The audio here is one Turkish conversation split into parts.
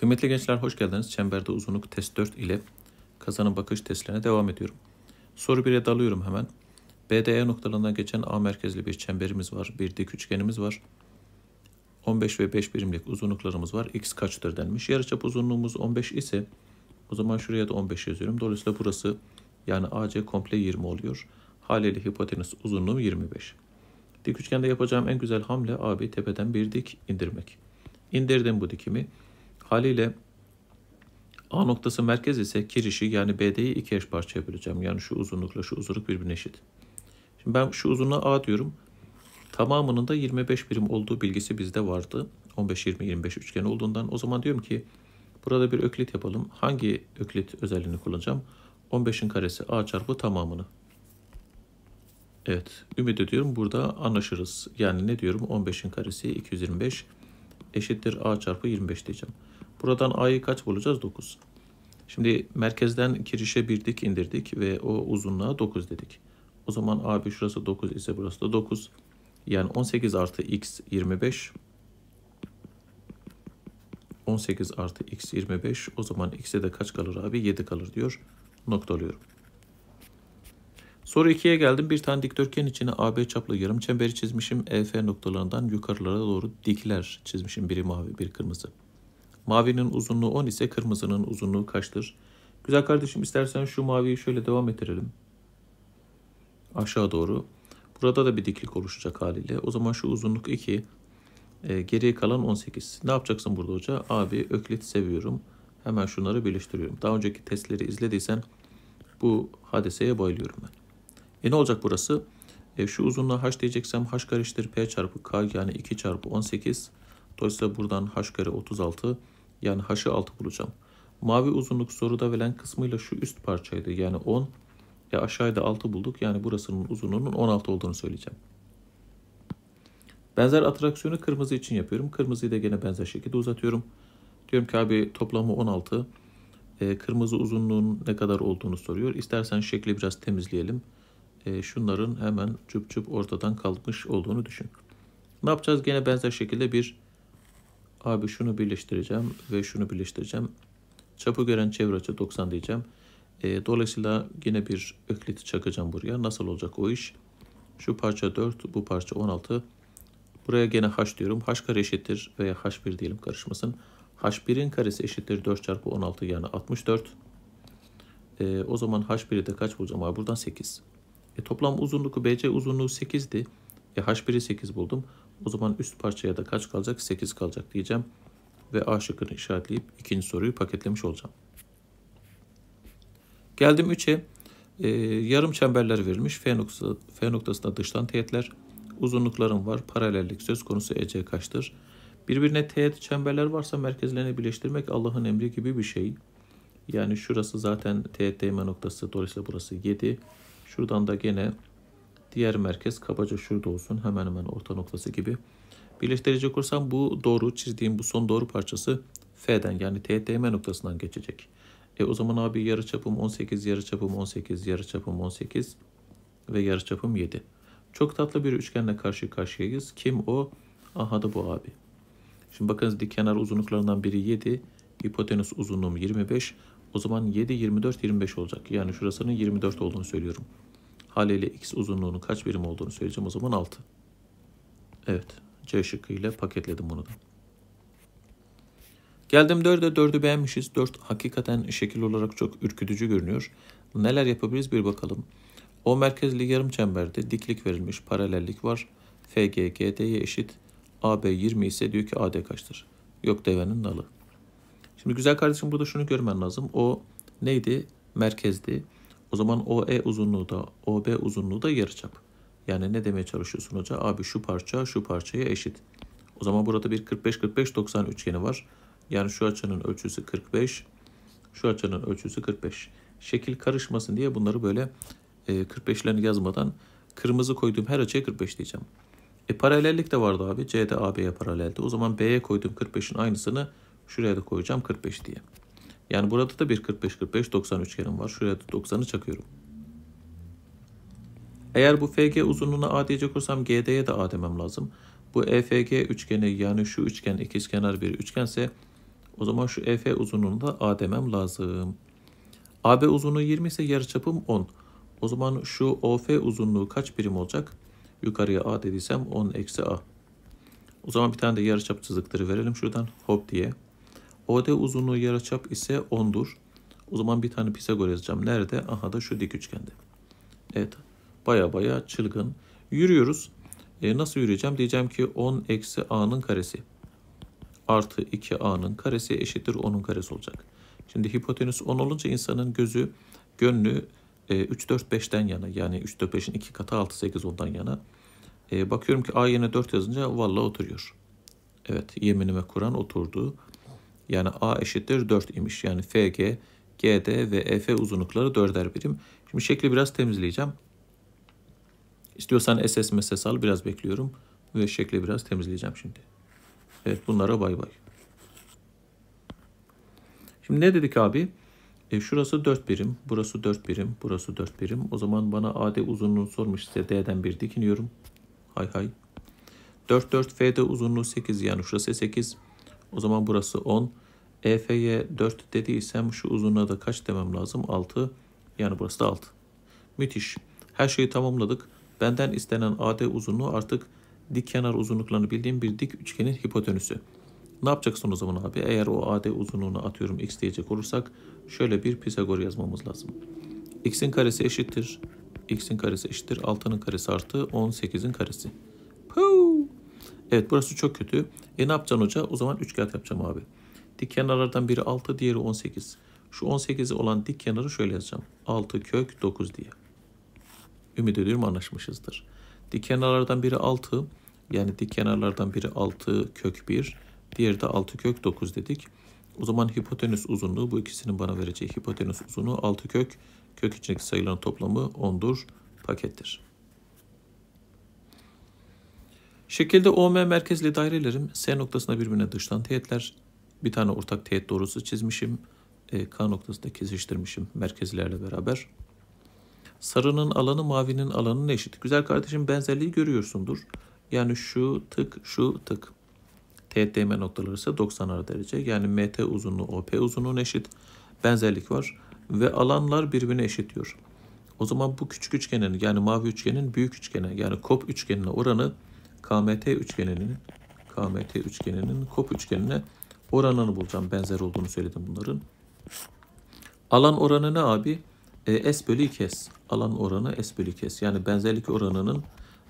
Kıymetli gençler hoş geldiniz. Çemberde uzunluk test 4 ile kazanın bakış testlerine devam ediyorum. Soru 1'e dalıyorum hemen. BDE noktalarından geçen A merkezli bir çemberimiz var. Bir dik üçgenimiz var. 15 ve 5 birimlik uzunluklarımız var. X kaçtır denmiş. Yarıçap uzunluğumuz 15 ise o zaman şuraya da 15 yazıyorum. Dolayısıyla burası yani AC komple 20 oluyor. Haliyle hipotenüs uzunluğu 25. Dik üçgende yapacağım en güzel hamle AB tepeden bir dik indirmek. İndirdim bu dikimi. Haliyle A noktası merkez ise kirişi yani BD'yi iki eş parçaya böleceğim. Yani şu uzunlukla şu uzunluk birbirine eşit. Şimdi ben şu uzunluğa A diyorum. Tamamının da 25 birim olduğu bilgisi bizde vardı. 15-20-25 üçgen olduğundan. O zaman diyorum ki burada bir öklit yapalım. Hangi öklit özelliğini kullanacağım? 15'in karesi A çarpı tamamını. Evet, ümit ediyorum burada anlaşırız. Yani ne diyorum? 15'in karesi 225 eşittir A çarpı 25 diyeceğim. Buradan a'yı kaç bulacağız? 9. Şimdi merkezden kirişe bir dik indirdik ve o uzunluğa 9 dedik. O zaman AB şurası 9 ise burası da 9. Yani 18 artı x 25. 18 artı x 25. O zaman x'e de kaç kalır abi? 7 kalır diyor. Noktalıyorum. Soru 2'ye geldim. Bir tane dikdörtgen içine AB çaplı yarım çemberi çizmişim. EF noktalarından yukarılara doğru dikler çizmişim. Biri mavi, biri kırmızı. Mavinin uzunluğu 10 ise kırmızının uzunluğu kaçtır? Güzel kardeşim istersen şu maviyi şöyle devam ettirelim. Aşağı doğru. Burada da bir diklik oluşacak haliyle. O zaman şu uzunluk 2. E, geriye kalan 18. Ne yapacaksın burada hoca? Abi öklit seviyorum. Hemen şunları birleştiriyorum. Daha önceki testleri izlediysen bu hadiseye bayılıyorum ben. E ne olacak burası? E, şu uzunluğa h diyeceksem h karıştır p çarpı k yani 2 çarpı 18. Dolayısıyla buradan h kare 36 yani haşı altı bulacağım. Mavi uzunluk soruda verilen kısmıyla şu üst parçaydı yani 10 ve aşağıda 6 bulduk. Yani burasının uzunluğunun 16 olduğunu söyleyeceğim. Benzer atraksiyonu kırmızı için yapıyorum. Kırmızıyı da gene benzer şekilde uzatıyorum. Diyorum ki abi toplamı 16. E, ee, kırmızı uzunluğun ne kadar olduğunu soruyor. İstersen şekli biraz temizleyelim. E, şunların hemen cüp cüp ortadan kalkmış olduğunu düşün. Ne yapacağız? Gene benzer şekilde bir Abi şunu birleştireceğim ve şunu birleştireceğim. Çapı gören çevre açı 90 diyeceğim. E, dolayısıyla yine bir öklit çakacağım buraya. Nasıl olacak o iş? Şu parça 4, bu parça 16. Buraya gene h diyorum. h kare eşittir veya h1 diyelim karışmasın. h1'in karesi eşittir 4 çarpı 16 yani 64. E, o zaman h1'i de kaç bulacağım abi? Buradan 8. E, toplam uzunluğu BC uzunluğu 8'di. E, h1'i 8 buldum. O zaman üst parçaya da kaç kalacak? 8 kalacak diyeceğim. Ve A şıkkını işaretleyip ikinci soruyu paketlemiş olacağım. Geldim 3'e. Ee, yarım çemberler verilmiş. F, noktası, F noktasında dıştan teğetler. Uzunlukların var. Paralellik söz konusu EC kaçtır? Birbirine teğet çemberler varsa merkezlerini birleştirmek Allah'ın emri gibi bir şey. Yani şurası zaten teğet değme noktası. Dolayısıyla burası 7. Şuradan da gene Diğer merkez kabaca şurada olsun. Hemen hemen orta noktası gibi. Birleştirecek olursam bu doğru çizdiğim bu son doğru parçası F'den yani TTM noktasından geçecek. E o zaman abi yarı çapım 18, yarı çapım 18, yarı çapım 18 ve yarı çapım 7. Çok tatlı bir üçgenle karşı karşıyayız. Kim o? Aha da bu abi. Şimdi bakınız dik kenar uzunluklarından biri 7, hipotenüs uzunluğum 25. O zaman 7, 24, 25 olacak. Yani şurasının 24 olduğunu söylüyorum. Hale x uzunluğunun kaç birim olduğunu söyleyeceğim. O zaman 6. Evet. C ile paketledim bunu da. Geldim 4'e 4'ü beğenmişiz. 4 hakikaten şekil olarak çok ürkütücü görünüyor. Neler yapabiliriz bir bakalım. O merkezli yarım çemberde diklik verilmiş paralellik var. FG GD'ye eşit. AB 20 ise diyor ki AD kaçtır? Yok devenin nalı. Şimdi güzel kardeşim burada şunu görmen lazım. O neydi? Merkezdi. O zaman OE uzunluğu da OB uzunluğu da yarıçap. Yani ne demeye çalışıyorsun hoca? Abi şu parça şu parçaya eşit. O zaman burada bir 45-45-90 üçgeni var. Yani şu açının ölçüsü 45, şu açının ölçüsü 45. Şekil karışmasın diye bunları böyle 45'lerini e, yazmadan kırmızı koyduğum her açıya 45 diyeceğim. E paralellik de vardı abi. C'de AB'ye paraleldi. O zaman B'ye koyduğum 45'in aynısını şuraya da koyacağım 45 diye. Yani burada da bir 45-45-90 üçgenim var. Şuraya da 90'ı çakıyorum. Eğer bu FG uzunluğuna A diyecek olursam GD'ye de A demem lazım. Bu EFG üçgeni yani şu üçgen ikizkenar bir üçgense o zaman şu EF uzunluğuna da A demem lazım. AB uzunluğu 20 ise yarıçapım 10. O zaman şu OF uzunluğu kaç birim olacak? Yukarıya A dediysem 10 eksi A. O zaman bir tane de yarıçap çizikleri verelim şuradan hop diye. OD uzunluğu yarıçap ise 10'dur. O zaman bir tane Pisagor yazacağım. Nerede? Aha da şu dik üçgende. Evet. Baya baya çılgın. Yürüyoruz. E, nasıl yürüyeceğim? Diyeceğim ki 10 eksi a'nın karesi artı 2a'nın karesi eşittir 10'un karesi olacak. Şimdi hipotenüs 10 olunca insanın gözü, gönlü e, 3, 4, 5'ten yana yani 3, 4, 5'in 2 katı 6, 8 ondan yana. E, bakıyorum ki a yerine 4 yazınca valla oturuyor. Evet yeminime Kur'an oturdu yani A eşittir 4 imiş. Yani FG, GD ve EF uzunlukları 4'er birim. Şimdi şekli biraz temizleyeceğim. İstiyorsan SS meses al biraz bekliyorum ve şekli biraz temizleyeceğim şimdi. Evet bunlara bay bay. Şimdi ne dedik abi? E, şurası 4 birim, burası 4 birim, burası 4 birim. O zaman bana AD uzunluğunu sormuş size D'den 1 dikiniyorum. Hay hay. 4 4 FD uzunluğu 8 yani şurası 8. O zaman burası 10. EF'ye 4 dediysem şu uzunluğa da kaç demem lazım? 6. Yani burası da 6. Müthiş. Her şeyi tamamladık. Benden istenen AD uzunluğu artık dik kenar uzunluklarını bildiğim bir dik üçgenin hipotenüsü. Ne yapacaksın o zaman abi? Eğer o AD uzunluğunu atıyorum x diyecek olursak şöyle bir Pisagor yazmamız lazım. x'in karesi eşittir. x'in karesi eşittir 6'nın karesi artı 18'in karesi. Evet burası çok kötü. E ne yapacaksın hoca? O zaman üç kağıt yapacağım abi. Dik kenarlardan biri 6, diğeri 18. Şu 18 olan dik kenarı şöyle yazacağım. 6 kök 9 diye. Ümit ediyorum anlaşmışızdır. Dik kenarlardan biri 6. Yani dik kenarlardan biri 6 kök 1. Diğeri de 6 kök 9 dedik. O zaman hipotenüs uzunluğu bu ikisinin bana vereceği hipotenüs uzunluğu 6 kök. Kök içindeki sayıların toplamı 10'dur pakettir. Şekilde OM merkezli dairelerim S noktasına birbirine dıştan teğetler. Bir tane ortak teğet doğrusu çizmişim. E, K noktasında da kesiştirmişim merkezlerle beraber. Sarının alanı mavinin alanına eşit. Güzel kardeşim benzerliği görüyorsundur. Yani şu tık şu tık. TTM noktaları ise 90 derece. Yani MT uzunluğu OP uzunluğuna eşit. Benzerlik var. Ve alanlar birbirine eşitiyor. O zaman bu küçük üçgenin yani mavi üçgenin büyük üçgene yani kop üçgenine oranı KMT üçgeninin KMT üçgeninin kop üçgenine oranını bulacağım. Benzer olduğunu söyledim bunların. Alan oranı ne abi? E, S bölü 2 S. Alan oranı S bölü 2 S. Yani benzerlik oranının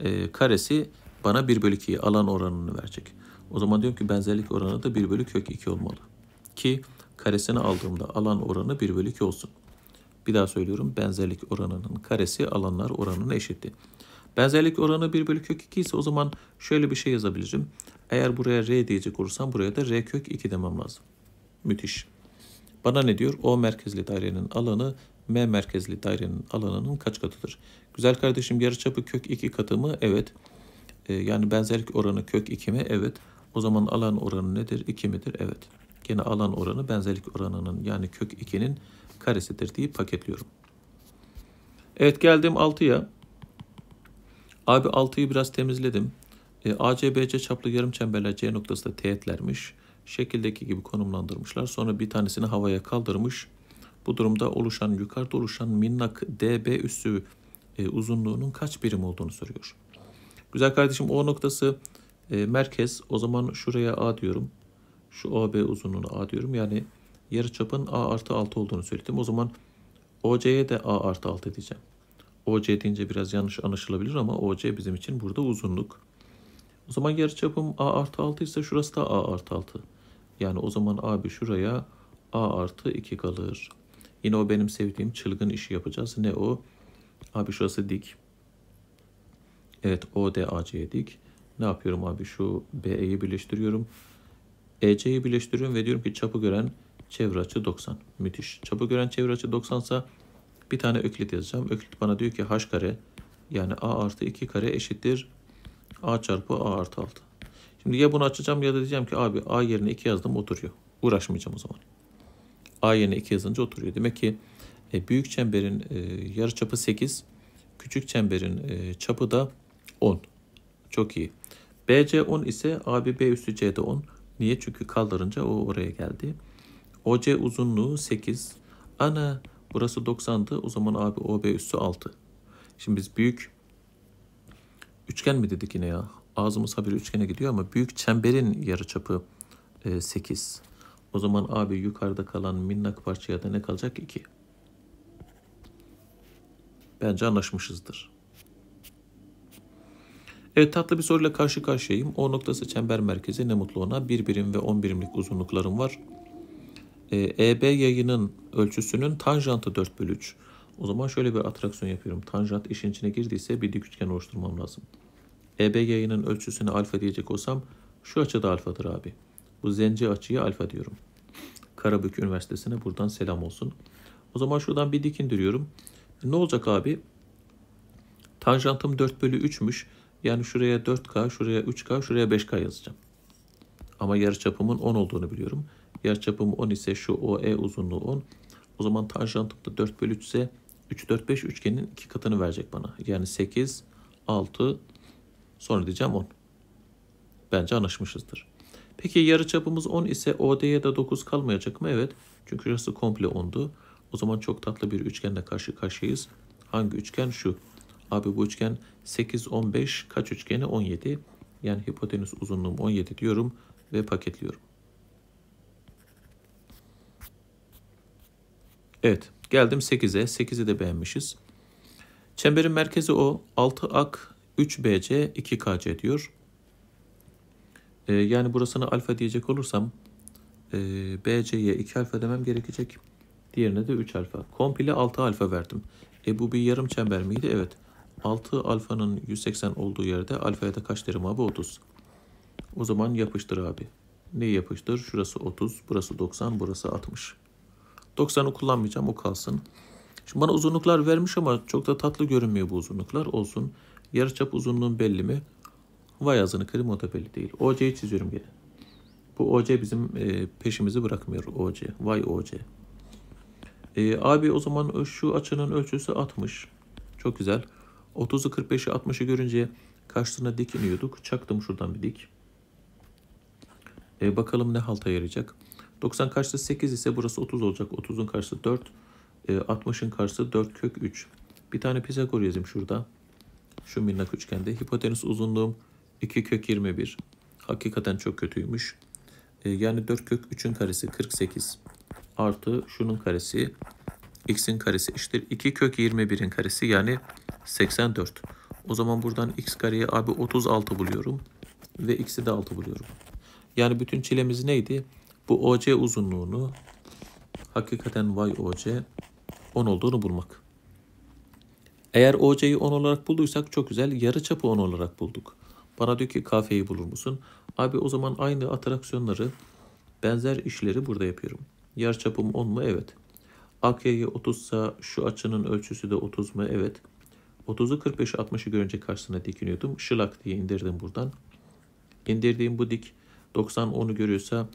e, karesi bana 1 bölü 2'yi alan oranını verecek. O zaman diyorum ki benzerlik oranı da 1 bölü kök 2 olmalı. Ki karesini aldığımda alan oranı 1 bölü 2 olsun. Bir daha söylüyorum benzerlik oranının karesi alanlar oranına eşittir. Benzerlik oranı 1 bölü kök 2 ise o zaman şöyle bir şey yazabilirim. Eğer buraya R diyecek olursam buraya da R kök 2 demem lazım. Müthiş. Bana ne diyor? O merkezli dairenin alanı M merkezli dairenin alanının kaç katıdır? Güzel kardeşim yarıçapı kök 2 katı mı? Evet. Ee, yani benzerlik oranı kök 2 mi? Evet. O zaman alan oranı nedir? 2 midir? Evet. Yine alan oranı benzerlik oranının yani kök 2'nin karesidir diye paketliyorum. Evet geldim 6'ya. Abi altıyı biraz temizledim. E, ACBC çaplı yarım çemberler C noktası da teğetlermiş. Şekildeki gibi konumlandırmışlar. Sonra bir tanesini havaya kaldırmış. Bu durumda oluşan yukarıda oluşan minnak DB üssü e, uzunluğunun kaç birim olduğunu soruyor. Güzel kardeşim O noktası e, merkez. O zaman şuraya A diyorum. Şu AB uzunluğunu A diyorum. Yani yarı çapın A artı 6 olduğunu söyledim. O zaman OC'ye de A artı 6 diyeceğim. OC deyince biraz yanlış anlaşılabilir ama OC bizim için burada uzunluk. O zaman yarı çapım A artı 6 ise şurası da A artı 6. Yani o zaman A bir şuraya A artı 2 kalır. Yine o benim sevdiğim çılgın işi yapacağız. Ne o? Abi şurası dik. Evet O D A ODAC'ye dik. Ne yapıyorum abi? Şu B E'yi birleştiriyorum. E C'yi birleştiriyorum ve diyorum ki çapı gören çevre açı 90. Müthiş. Çapı gören çevre açı 90 sa bir tane öklit yazacağım. Öklit bana diyor ki h kare yani a artı 2 kare eşittir a çarpı a artı 6. Şimdi ya bunu açacağım ya da diyeceğim ki abi a yerine 2 yazdım oturuyor. Uğraşmayacağım o zaman. a yerine 2 yazınca oturuyor. Demek ki e, büyük çemberin e, yarı çapı 8, küçük çemberin e, çapı da 10. Çok iyi. BC 10 ise ABB üstü de 10. Niye? Çünkü kaldırınca o oraya geldi. OC uzunluğu 8. Ana Burası 90'dı. O zaman abi OB üssü 6. Şimdi biz büyük üçgen mi dedik yine ya? Ağzımız haberi üçgene gidiyor ama büyük çemberin yarıçapı 8. E, o zaman abi yukarıda kalan minnak parçaya da ne kalacak? 2. Bence anlaşmışızdır. Evet tatlı bir soruyla karşı karşıyayım. O noktası çember merkezi ne mutlu ona. Bir birim ve 10 birimlik uzunluklarım var. Ee, e, EB yayının ölçüsünün tanjantı 4 bölü 3. O zaman şöyle bir atraksiyon yapıyorum. Tanjant işin içine girdiyse bir dik üçgen oluşturmam lazım. EB yayının ölçüsüne alfa diyecek olsam şu açıda alfadır abi. Bu zenci açıyı alfa diyorum. Karabük Üniversitesi'ne buradan selam olsun. O zaman şuradan bir dik indiriyorum. Ne olacak abi? Tanjantım 4 bölü 3'müş. Yani şuraya 4K, şuraya 3K, şuraya 5K yazacağım. Ama yarıçapımın 10 olduğunu biliyorum. Yer çapımı 10 ise şu OE uzunluğu 10. O zaman tanjantım da 4 bölü 3 ise 3, 4, 5 üçgenin iki katını verecek bana. Yani 8, 6, sonra diyeceğim 10. Bence anlaşmışızdır. Peki yarı çapımız 10 ise OD'ye de 9 kalmayacak mı? Evet. Çünkü şurası komple 10'du. O zaman çok tatlı bir üçgenle karşı karşıyayız. Hangi üçgen? Şu. Abi bu üçgen 8, 15 kaç üçgeni? 17. Yani hipotenüs uzunluğum 17 diyorum ve paketliyorum. Evet geldim 8'e. 8'i de beğenmişiz. Çemberin merkezi O. 6 ak 3 bc 2 kc diyor. Ee, yani burasını alfa diyecek olursam e, bc'ye 2 alfa demem gerekecek. Diğerine de 3 alfa. Komple 6 alfa verdim. E bu bir yarım çember miydi? Evet. 6 alfanın 180 olduğu yerde alfaya da kaç derim abi? 30. O zaman yapıştır abi. Ne yapıştır? Şurası 30, burası 90, burası 60. 90'ı kullanmayacağım o kalsın. Şimdi bana uzunluklar vermiş ama çok da tatlı görünmüyor bu uzunluklar. Olsun. Yarıçap uzunluğun belli mi? Vay yazını kırayım o da belli değil. OC'yi çiziyorum yine. Bu OC bizim e, peşimizi bırakmıyor OC. Vay OC. E, abi o zaman şu açının ölçüsü 60. Çok güzel. 30'u 45'i 60'ı görünce karşısına dik iniyorduk. Çaktım şuradan bir dik. E, bakalım ne halta yarayacak. 90 karşısı 8 ise burası 30 olacak. 30'un karşısı 4. 60'ın ee, karşısı 4 kök 3. Bir tane Pisagor yazayım şurada. Şu minnak üçgende. Hipotenüs uzunluğum 2 kök 21. Hakikaten çok kötüymüş. Ee, yani 4 kök 3'ün karesi 48 artı şunun karesi x'in karesi eşittir 2 kök 21'in karesi yani 84. O zaman buradan x kareye abi 36 buluyorum ve x'i de 6 buluyorum. Yani bütün çilemiz neydi? bu OC uzunluğunu hakikaten y OC 10 olduğunu bulmak. Eğer OC'yi 10 olarak bulduysak çok güzel yarı çapı 10 olarak bulduk. Bana diyor ki KF'yi bulur musun? Abi o zaman aynı atraksiyonları benzer işleri burada yapıyorum. Yarı çapım 10 mu? Evet. AK'yi 30 sa şu açının ölçüsü de 30 mu? Evet. 30'u 45'i 60'ı görünce karşısına dikiniyordum. Şılak diye indirdim buradan. İndirdiğim bu dik 90 onu görüyorsa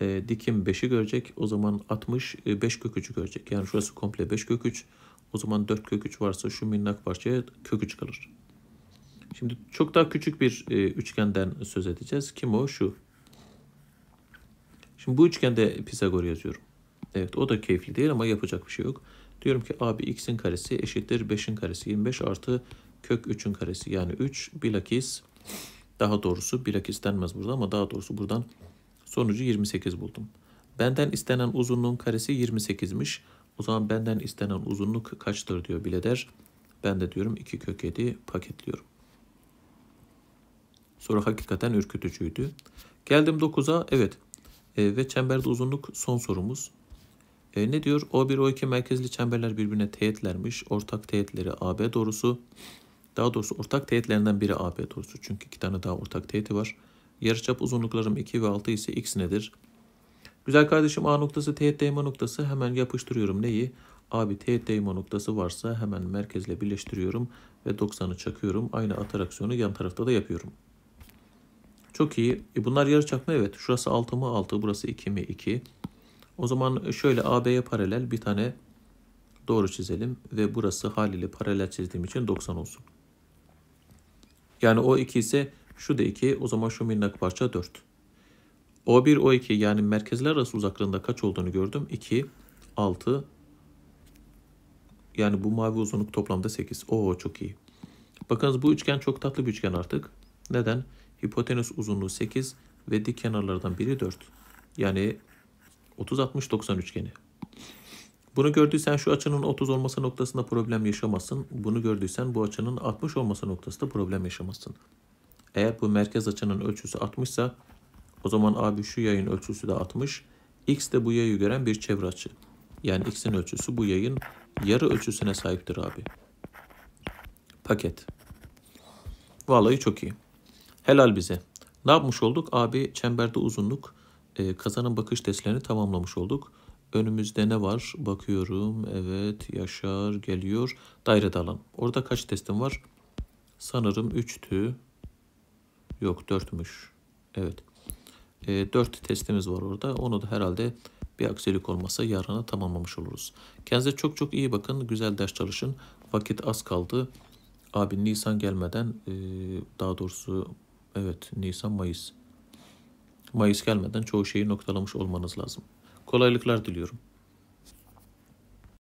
e, dikim 5'i görecek. O zaman 60 e, kök 3'ü görecek. Yani şurası komple 5 kök 3. O zaman 4 kök 3 varsa şu minnak parçaya kök 3 kalır. Şimdi çok daha küçük bir e, üçgenden söz edeceğiz. Kim o? Şu. Şimdi bu üçgende Pisagor yazıyorum. Evet o da keyifli değil ama yapacak bir şey yok. Diyorum ki abi x'in karesi eşittir 5'in karesi 25 artı kök 3'ün karesi yani 3 bilakis daha doğrusu bilakis denmez burada ama daha doğrusu buradan Sonucu 28 buldum. Benden istenen uzunluğun karesi 28'miş. O zaman benden istenen uzunluk kaçtır diyor bileder. Ben de diyorum 2 kök 7 paketliyorum. Soru hakikaten ürkütücüydü. Geldim 9'a evet e, ve çemberde uzunluk son sorumuz. E, ne diyor? O1, O2 merkezli çemberler birbirine teğetlermiş. Ortak teğetleri AB doğrusu. Daha doğrusu ortak teğetlerinden biri AB doğrusu. Çünkü iki tane daha ortak teğeti var. Yarıçap uzunluklarım 2 ve 6 ise x nedir? Güzel kardeşim A noktası teğet değme noktası hemen yapıştırıyorum neyi? Abi teğet değme noktası varsa hemen merkezle birleştiriyorum ve 90'ı çakıyorum. Aynı atraksiyonu yan tarafta da yapıyorum. Çok iyi. E bunlar yarıçap mı? Evet. Şurası 6 mı 6, burası 2 mi 2. O zaman şöyle AB'ye paralel bir tane doğru çizelim ve burası haliyle paralel çizdiğim için 90 olsun. Yani o 2 ise şu da 2. O zaman şu minnak parça 4. O1, O2 yani merkezler arası uzaklığında kaç olduğunu gördüm. 2, 6. Yani bu mavi uzunluk toplamda 8. Oo çok iyi. Bakınız bu üçgen çok tatlı bir üçgen artık. Neden? Hipotenüs uzunluğu 8 ve dik kenarlardan biri 4. Yani 30-60-90 üçgeni. Bunu gördüysen şu açının 30 olması noktasında problem yaşamazsın. Bunu gördüysen bu açının 60 olması noktasında problem yaşamazsın. Eğer bu merkez açının ölçüsü 60 ise o zaman abi şu yayın ölçüsü de 60. X de bu yayı gören bir çevre açı. Yani X'in ölçüsü bu yayın yarı ölçüsüne sahiptir abi. Paket. Vallahi çok iyi. Helal bize. Ne yapmış olduk? Abi çemberde uzunluk e, kazanın bakış testlerini tamamlamış olduk. Önümüzde ne var? Bakıyorum. Evet. Yaşar geliyor. Daire alan. Orada kaç testim var? Sanırım 3'tü. Yok dörtmüş. Evet. E, 4 testimiz var orada. Onu da herhalde bir aksilik olmasa yarına tamamlamış oluruz. Kendinize çok çok iyi bakın. Güzel ders çalışın. Vakit az kaldı. Abi Nisan gelmeden e, daha doğrusu evet Nisan Mayıs. Mayıs gelmeden çoğu şeyi noktalamış olmanız lazım. Kolaylıklar diliyorum.